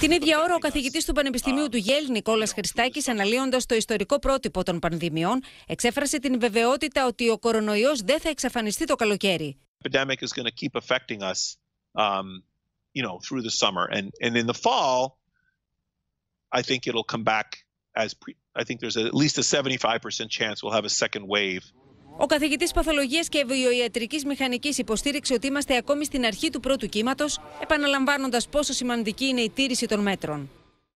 Την ίδια ώρα, ο καθηγητής του Πανεπιστημίου του Γέλ, Νικόλας Χριστάκης, αναλύοντας το ιστορικό πρότυπο των πανδημιών, εξέφρασε την βεβαιότητα ότι ο κορονοϊός δεν θα εξαφανιστεί το καλοκαίρι. Pandemic is going to keep affecting us, um, you know, through the summer, and and in the fall, I think it'll come back as pre- I think there's at least a 75% chance we'll have a second wave ο καθηγητής Παθολογίας και Βιοιατρικής Μηχανικής υποστήριξε ότι είμαστε ακόμη στην αρχή του πρώτου κύματος, επαναλαμβάνοντας πόσο σημαντική είναι η τήρηση των μέτρων.